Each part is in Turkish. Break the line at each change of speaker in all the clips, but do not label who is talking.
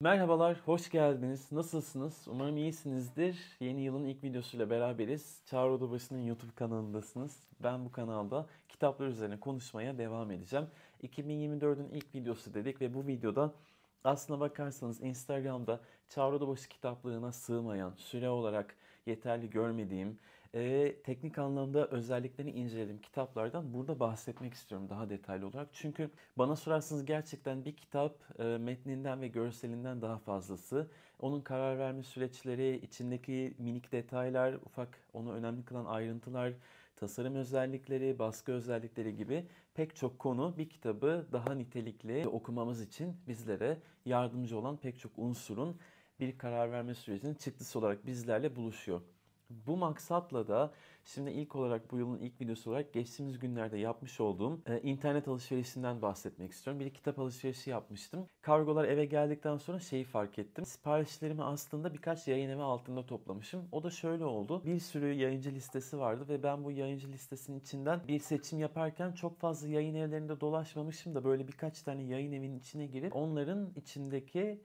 Merhabalar, hoş geldiniz. Nasılsınız? Umarım iyisinizdir. Yeni yılın ilk videosuyla beraberiz. Çağrı Odabası'nın YouTube kanalındasınız. Ben bu kanalda kitaplar üzerine konuşmaya devam edeceğim. 2024'ün ilk videosu dedik ve bu videoda aslına bakarsanız Instagram'da Çağrı Odabaşı kitaplığına sığmayan, süre olarak yeterli görmediğim, e, teknik anlamda özelliklerini inceledim kitaplardan burada bahsetmek istiyorum daha detaylı olarak. Çünkü bana sorarsanız gerçekten bir kitap e, metninden ve görselinden daha fazlası. Onun karar verme süreçleri, içindeki minik detaylar, ufak onu önemli kılan ayrıntılar, tasarım özellikleri, baskı özellikleri gibi pek çok konu bir kitabı daha nitelikli okumamız için bizlere yardımcı olan pek çok unsurun bir karar verme sürecinin çıktısı olarak bizlerle buluşuyor. Bu maksatla da şimdi ilk olarak bu yılın ilk videosu olarak geçtiğimiz günlerde yapmış olduğum e, internet alışverişinden bahsetmek istiyorum. Bir kitap alışverişi yapmıştım. Kargolar eve geldikten sonra şeyi fark ettim. Siparişlerimi aslında birkaç yayın evi altında toplamışım. O da şöyle oldu. Bir sürü yayıncı listesi vardı ve ben bu yayıncı listesinin içinden bir seçim yaparken çok fazla yayın evlerinde dolaşmamışım da böyle birkaç tane yayın evinin içine girip onların içindeki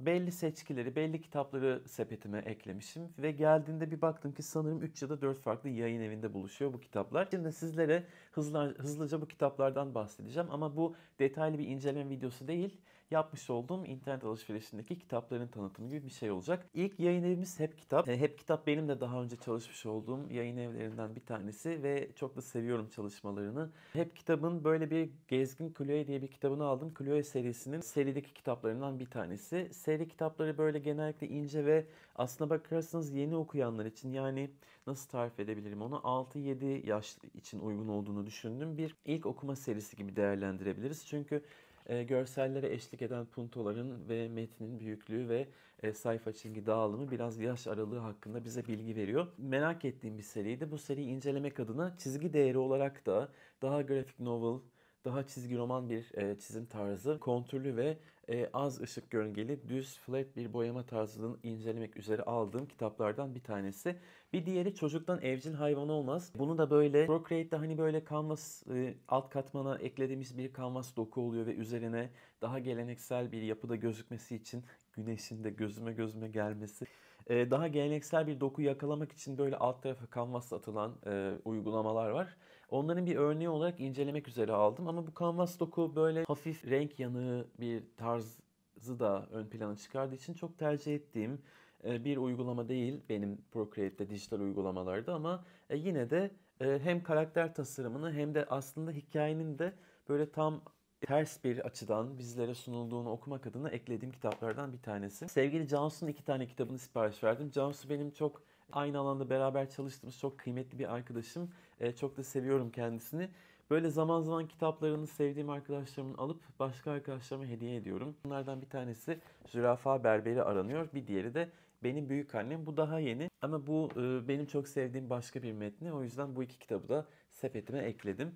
belli seçkileri, belli kitapları sepetime eklemişim ve geldiğinde bir baktım ki sanırım 3 ya da 4 farklı yayın evinde buluşuyor bu kitaplar. Şimdi sizlere Hızla, hızlıca bu kitaplardan bahsedeceğim ama bu detaylı bir inceleme videosu değil. Yapmış olduğum internet alışverişindeki kitapların tanıtımı gibi bir şey olacak. İlk yayın evimiz Hep Kitap. E, Hep Kitap benim de daha önce çalışmış olduğum yayın evlerinden bir tanesi ve çok da seviyorum çalışmalarını. Hep Kitap'ın böyle bir Gezgin Chloe diye bir kitabını aldım. Chloe serisinin serideki kitaplarından bir tanesi. Seri kitapları böyle genellikle ince ve aslına bakarsanız yeni okuyanlar için yani nasıl tarif edebilirim onu 6-7 yaş için uygun olduğunu düşündüm. Bir ilk okuma serisi gibi değerlendirebiliriz. Çünkü e, görsellere eşlik eden puntoların ve metnin büyüklüğü ve e, sayfa çizgi dağılımı biraz yaş aralığı hakkında bize bilgi veriyor. Merak ettiğim bir seriydi. Bu seriyi incelemek adına çizgi değeri olarak da daha grafik novel, daha çizgi roman bir e, çizim tarzı, kontürlü ve e, az ışık gölgeli düz flat bir boyama tarzını incelemek üzere aldığım kitaplardan bir tanesi. Bir diğeri çocuktan evcil hayvan olmaz. Bunu da böyle Procreate'de hani böyle kanvas e, alt katmana eklediğimiz bir kanvas doku oluyor ve üzerine daha geleneksel bir yapıda gözükmesi için güneşin de gözüme gözüme gelmesi e, daha geleneksel bir doku yakalamak için böyle alt tarafa kanvas atılan e, uygulamalar var. Onların bir örneği olarak incelemek üzere aldım ama bu kanvas doku böyle hafif renk yanığı bir tarzı da ön plana çıkardığı için çok tercih ettiğim e, bir uygulama değil benim Procreate'de dijital uygulamalarda ama e, yine de e, hem karakter tasarımını hem de aslında hikayenin de böyle tam ters bir açıdan bizlere sunulduğunu okumak adına eklediğim kitaplardan bir tanesi. Sevgili Cansu'nun iki tane kitabını sipariş verdim. Cansu benim çok aynı alanda beraber çalıştığımız çok kıymetli bir arkadaşım. E, çok da seviyorum kendisini. Böyle zaman zaman kitaplarını sevdiğim arkadaşlarımın alıp başka arkadaşlarıma hediye ediyorum. Bunlardan bir tanesi Zürafa Berberi aranıyor. Bir diğeri de benim büyük annem. Bu daha yeni ama bu e, benim çok sevdiğim başka bir metni. O yüzden bu iki kitabı da sepetime ekledim.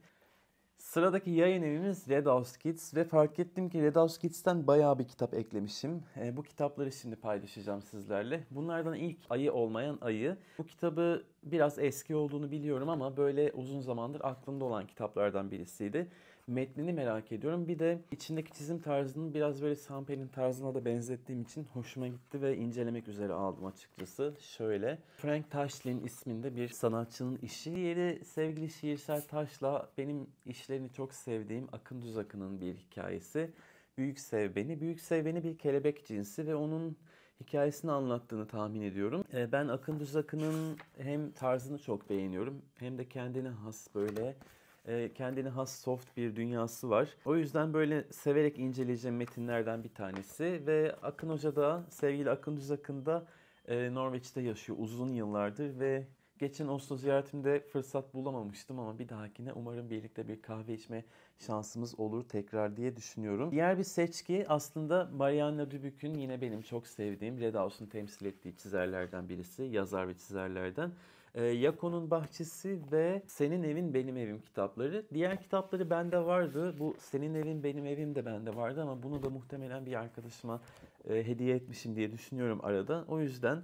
Sıradaki yayın evimiz Redhouse Kids ve fark ettim ki Redhouse Kids'ten bayağı bir kitap eklemişim. E, bu kitapları şimdi paylaşacağım sizlerle. Bunlardan ilk Ayı Olmayan Ayı. Bu kitabı biraz eski olduğunu biliyorum ama böyle uzun zamandır aklımda olan kitaplardan birisiydi. Metnini merak ediyorum. Bir de içindeki çizim tarzının biraz böyle Samper'in tarzına da benzettiğim için hoşuma gitti ve incelemek üzere aldım açıkçası. Şöyle Frank Taşlin isminde bir sanatçının işi. Yeri sevgili şiirsel Taş'la benim işlerini çok sevdiğim Akın Düzakın'ın bir hikayesi. Büyük Sev Beni. Büyük Sev Beni bir kelebek cinsi ve onun hikayesini anlattığını tahmin ediyorum. Ee, ben Akın Düzakın'ın hem tarzını çok beğeniyorum hem de kendine has böyle e, kendine has soft bir dünyası var. O yüzden böyle severek inceleyeceğim metinlerden bir tanesi ve Akın Hoca da sevgili Akın Akın da e, Norveç'te yaşıyor uzun yıllardır ve geçen Oslo ziyaretimde fırsat bulamamıştım ama bir dahakine umarım birlikte bir kahve içme şansımız olur tekrar diye düşünüyorum. Diğer bir seçki aslında Marianne Dubuc'un yine benim çok sevdiğim Red House'un temsil ettiği çizerlerden birisi, yazar ve çizerlerden. E, Yako'nun Bahçesi ve Senin Evin Benim Evim kitapları. Diğer kitapları bende vardı. Bu Senin Evin Benim Evim de bende vardı ama bunu da muhtemelen bir arkadaşıma e, hediye etmişim diye düşünüyorum arada. O yüzden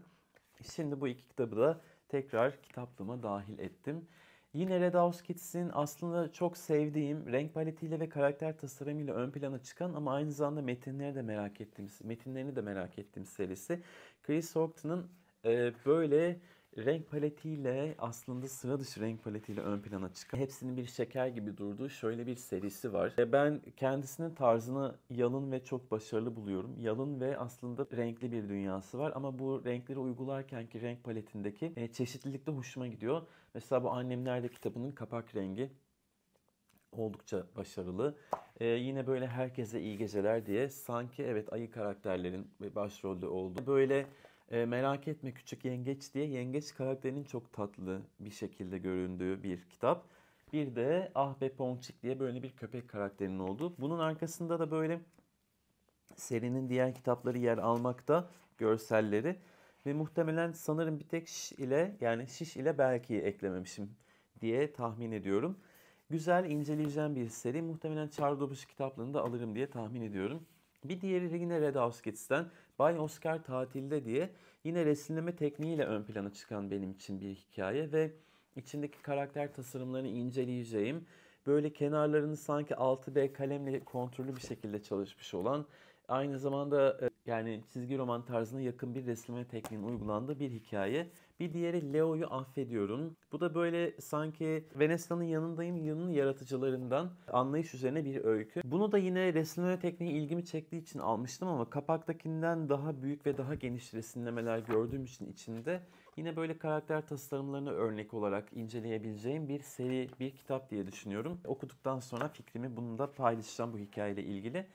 şimdi bu iki kitabı da tekrar kitaplığıma dahil ettim. Yine Red House Kids'in aslında çok sevdiğim renk paletiyle ve karakter tasarımıyla ön plana çıkan ama aynı zamanda metinleri de merak ettiğim, metinlerini de merak ettiğim serisi. Chris Horton'ın e, böyle renk paletiyle aslında sıra dışı renk paletiyle ön plana çıkan hepsinin bir şeker gibi durduğu şöyle bir serisi var. Ben kendisinin tarzını yalın ve çok başarılı buluyorum. Yalın ve aslında renkli bir dünyası var ama bu renkleri uygularken ki renk paletindeki e, çeşitlilik de hoşuma gidiyor. Mesela bu Annemlerde kitabının kapak rengi oldukça başarılı. Ee, yine böyle herkese iyi geceler diye sanki evet ayı karakterlerin başrolde olduğu Böyle e, merak etme küçük yengeç diye yengeç karakterinin çok tatlı bir şekilde göründüğü bir kitap. Bir de Ah be Ponçik diye böyle bir köpek karakterinin olduğu. Bunun arkasında da böyle serinin diğer kitapları yer almakta görselleri. Ve muhtemelen sanırım bir tek şiş ile yani şiş ile belki eklememişim diye tahmin ediyorum. Güzel inceleyeceğim bir seri. Muhtemelen Çardobış kitaplarını da alırım diye tahmin ediyorum. Bir diğeri yine Red House Kids'ten Bay Oscar tatilde diye yine resimleme tekniğiyle ön plana çıkan benim için bir hikaye ve içindeki karakter tasarımlarını inceleyeceğim. Böyle kenarlarını sanki 6B kalemle kontrollü bir şekilde çalışmış olan Aynı zamanda e, yani çizgi roman tarzına yakın bir resimleme tekniğinin uygulandığı bir hikaye. Bir diğeri Leo'yu affediyorum. Bu da böyle sanki Venesla'nın yanındayım yanının yaratıcılarından anlayış üzerine bir öykü. Bunu da yine resimleme tekniği ilgimi çektiği için almıştım ama kapaktakinden daha büyük ve daha geniş resimlemeler gördüğüm için içinde yine böyle karakter tasarımlarını örnek olarak inceleyebileceğim bir seri, bir kitap diye düşünüyorum. Okuduktan sonra fikrimi bunu da paylaşacağım bu hikayeyle ilgili.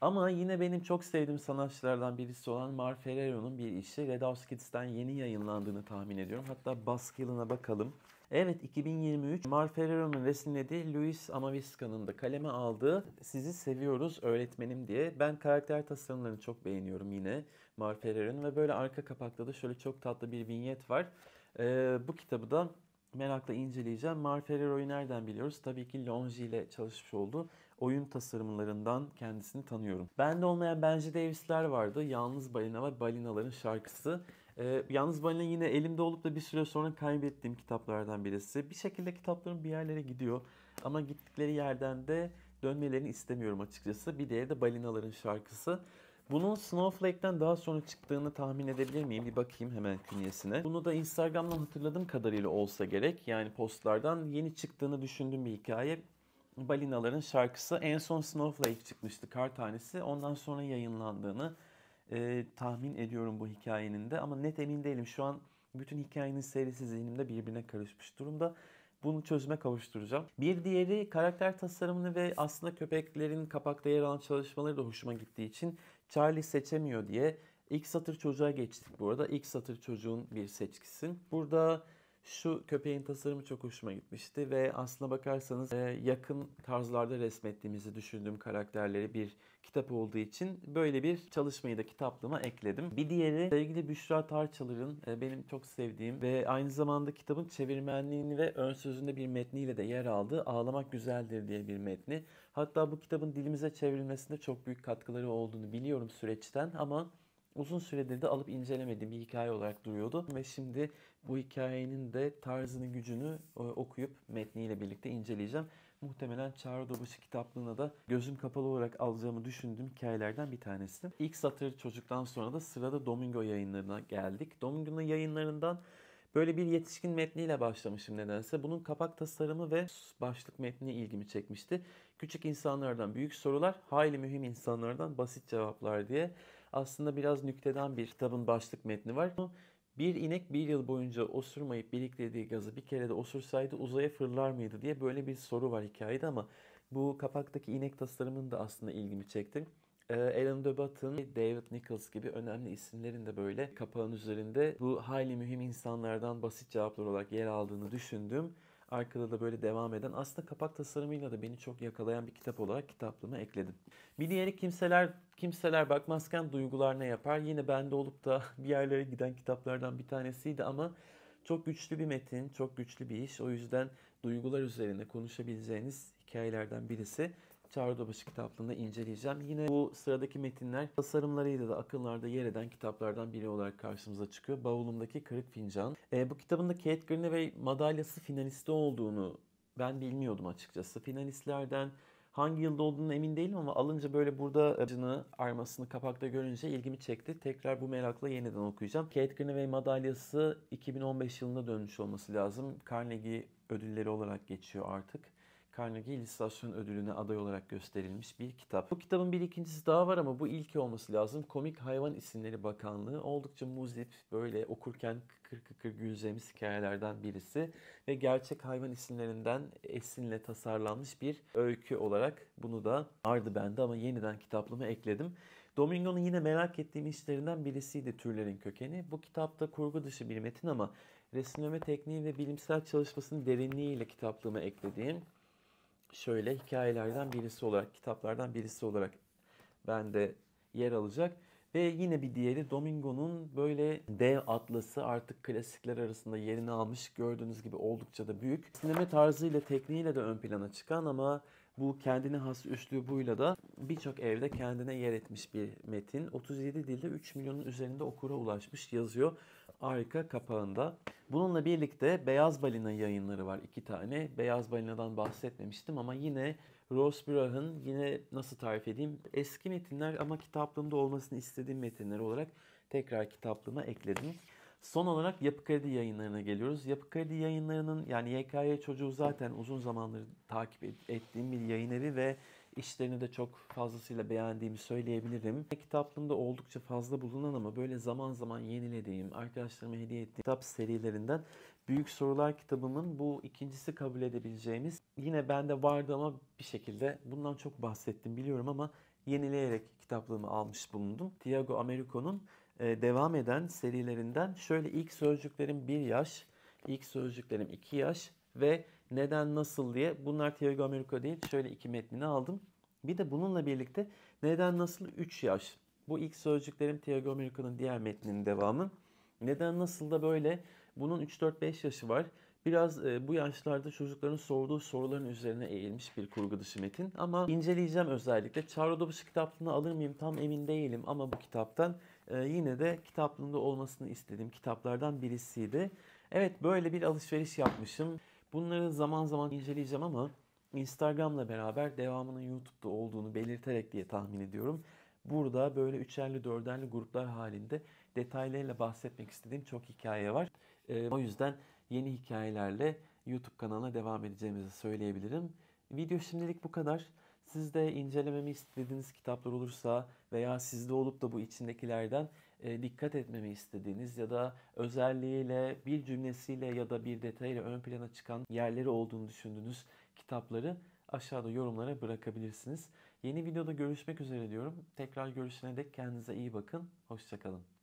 Ama yine benim çok sevdiğim sanatçılardan birisi olan Mar Ferrero'nun bir işi Red House Kids'ten yeni yayınlandığını tahmin ediyorum. Hatta baskı yılına bakalım. Evet 2023 Mar Ferrero'nun resimlediği Luis Amaviskanın da kaleme aldığı Sizi Seviyoruz Öğretmenim diye. Ben karakter tasarımlarını çok beğeniyorum yine Mar Ferrero'nun ve böyle arka kapakta da şöyle çok tatlı bir vinyet var. Ee, bu kitabı da merakla inceleyeceğim. Mar Ferrero'yu nereden biliyoruz? Tabii ki Longi ile çalışmış oldu oyun tasarımlarından kendisini tanıyorum. Bende olmayan Benji Davis'ler vardı. Yalnız Balina ve Balinaların şarkısı. Ee, Yalnız Balina yine elimde olup da bir süre sonra kaybettiğim kitaplardan birisi. Bir şekilde kitapların bir yerlere gidiyor ama gittikleri yerden de dönmelerini istemiyorum açıkçası. Bir diğeri de Balinaların şarkısı. Bunun Snowflake'ten daha sonra çıktığını tahmin edebilir miyim? Bir bakayım hemen künyesine. Bunu da Instagram'dan hatırladığım kadarıyla olsa gerek. Yani postlardan yeni çıktığını düşündüğüm bir hikaye balinaların şarkısı. En son Snowflake çıkmıştı kar tanesi. Ondan sonra yayınlandığını e, tahmin ediyorum bu hikayenin de. Ama net emin değilim. Şu an bütün hikayenin serisi zihnimde birbirine karışmış durumda. Bunu çözüme kavuşturacağım. Bir diğeri karakter tasarımını ve aslında köpeklerin kapakta yer alan çalışmaları da hoşuma gittiği için Charlie seçemiyor diye ilk satır çocuğa geçtik bu arada. İlk satır çocuğun bir seçkisin. Burada şu köpeğin tasarımı çok hoşuma gitmişti ve aslına bakarsanız e, yakın tarzlarda resmettiğimizi düşündüğüm karakterleri bir kitap olduğu için böyle bir çalışmayı da kitaplığıma ekledim. Bir diğeri sevgili Büşra Tarçalar'ın e, benim çok sevdiğim ve aynı zamanda kitabın çevirmenliğini ve ön sözünde bir metniyle de yer aldığı Ağlamak Güzeldir diye bir metni. Hatta bu kitabın dilimize çevrilmesinde çok büyük katkıları olduğunu biliyorum süreçten ama uzun süredir de alıp incelemediğim bir hikaye olarak duruyordu. Ve şimdi bu hikayenin de tarzını, gücünü e, okuyup metniyle birlikte inceleyeceğim. Muhtemelen Çağrı Dobaşı kitaplığına da gözüm kapalı olarak alacağımı düşündüğüm hikayelerden bir tanesi. İlk satır çocuktan sonra da sırada Domingo yayınlarına geldik. Domingo'nun yayınlarından Böyle bir yetişkin metniyle başlamışım nedense. Bunun kapak tasarımı ve başlık metni ilgimi çekmişti. Küçük insanlardan büyük sorular, hayli mühim insanlardan basit cevaplar diye aslında biraz nükteden bir kitabın başlık metni var. Bir inek bir yıl boyunca osurmayıp biriklediği gazı bir kere de osursaydı uzaya fırlar mıydı diye böyle bir soru var hikayede ama bu kapaktaki inek tasarımının da aslında ilgimi çekti. Ee, Alan DeBatt'ın, David Nichols gibi önemli isimlerin de böyle kapağın üzerinde bu hayli mühim insanlardan basit cevaplar olarak yer aldığını düşündüm. Arkada da böyle devam eden aslında kapak tasarımıyla da beni çok yakalayan bir kitap olarak kitaplığıma ekledim. Bir diğeri kimseler kimseler bakmazken duygular ne yapar? Yine bende olup da bir yerlere giden kitaplardan bir tanesiydi ama çok güçlü bir metin, çok güçlü bir iş. O yüzden duygular üzerine konuşabileceğiniz hikayelerden birisi. Çağrıdobaşı kitaplığında inceleyeceğim. Yine bu sıradaki metinler tasarımlarıyla da akıllarda yer eden kitaplardan biri olarak karşımıza çıkıyor. Bavulumdaki Kırık Fincan. E, bu kitabın da Kate Greenaway madalyası finalisti olduğunu ben bilmiyordum açıkçası. Finalistlerden Hangi yılda olduğunu emin değilim ama alınca böyle burada acını, armasını kapakta görünce ilgimi çekti. Tekrar bu merakla yeniden okuyacağım. Kate Greenaway madalyası 2015 yılında dönmüş olması lazım. Carnegie ödülleri olarak geçiyor artık. Carnegie İllüstrasyon Ödülü'ne aday olarak gösterilmiş bir kitap. Bu kitabın bir ikincisi daha var ama bu ilki olması lazım. Komik Hayvan İsimleri Bakanlığı oldukça muzip böyle okurken kıkır kıkır güleceğimiz hikayelerden birisi ve gerçek hayvan isimlerinden esinle tasarlanmış bir öykü olarak bunu da vardı bende ama yeniden kitaplığıma ekledim. Domingo'nun yine merak ettiğim işlerinden birisiydi türlerin kökeni. Bu kitapta kurgu dışı bir metin ama resimleme tekniği ve bilimsel çalışmasının derinliğiyle kitaplığıma eklediğim şöyle hikayelerden birisi olarak, kitaplardan birisi olarak bende yer alacak. Ve yine bir diğeri Domingo'nun böyle dev atlası artık klasikler arasında yerini almış. Gördüğünüz gibi oldukça da büyük. Sinema tarzıyla, tekniğiyle de ön plana çıkan ama bu kendine has buyla da birçok evde kendine yer etmiş bir metin. 37 dilde 3 milyonun üzerinde okura ulaşmış yazıyor arka kapağında. Bununla birlikte Beyaz Balina yayınları var iki tane. Beyaz Balina'dan bahsetmemiştim ama yine Rose Brach'ın yine nasıl tarif edeyim eski metinler ama kitaplığımda olmasını istediğim metinler olarak tekrar kitaplığıma ekledim. Son olarak Yapı Kredi yayınlarına geliyoruz. Yapı Kredi yayınlarının yani YKY çocuğu zaten uzun zamandır takip ettiğim bir yayın evi ve işlerini de çok fazlasıyla beğendiğimi söyleyebilirim. Kitaplığımda oldukça fazla bulunan ama böyle zaman zaman yenilediğim, arkadaşlarıma hediye ettiğim kitap serilerinden Büyük Sorular kitabımın bu ikincisi kabul edebileceğimiz yine bende vardı ama bir şekilde bundan çok bahsettim biliyorum ama yenileyerek kitaplığımı almış bulundum. Tiago Americo'nun e, devam eden serilerinden şöyle ilk sözcüklerim 1 yaş, ilk sözcüklerim 2 yaş ve neden nasıl diye bunlar Tiago Americo değil şöyle iki metnini aldım. Bir de bununla birlikte neden nasıl 3 yaş? Bu ilk sözcüklerim Tiago America'nın diğer metninin devamı. Neden nasıl da böyle? Bunun 3-4-5 yaşı var. Biraz e, bu yaşlarda çocukların sorduğu soruların üzerine eğilmiş bir kurgu dışı metin. Ama inceleyeceğim özellikle. Çağrı Dobuş'u kitaplığına alır mıyım tam emin değilim ama bu kitaptan e, yine de kitaplığında olmasını istediğim kitaplardan birisiydi. Evet böyle bir alışveriş yapmışım. Bunları zaman zaman inceleyeceğim ama Instagram'la beraber devamının YouTube'da olduğunu belirterek diye tahmin ediyorum. Burada böyle üçerli dörderli gruplar halinde detaylarıyla bahsetmek istediğim çok hikaye var. Ee, o yüzden yeni hikayelerle YouTube kanalına devam edeceğimizi söyleyebilirim. Video şimdilik bu kadar. Siz de incelememi istediğiniz kitaplar olursa veya sizde olup da bu içindekilerden e, dikkat etmemi istediğiniz ya da özelliğiyle bir cümlesiyle ya da bir detayla ön plana çıkan yerleri olduğunu düşündüğünüz kitapları aşağıda yorumlara bırakabilirsiniz. Yeni videoda görüşmek üzere diyorum. Tekrar görüşene dek kendinize iyi bakın. Hoşçakalın.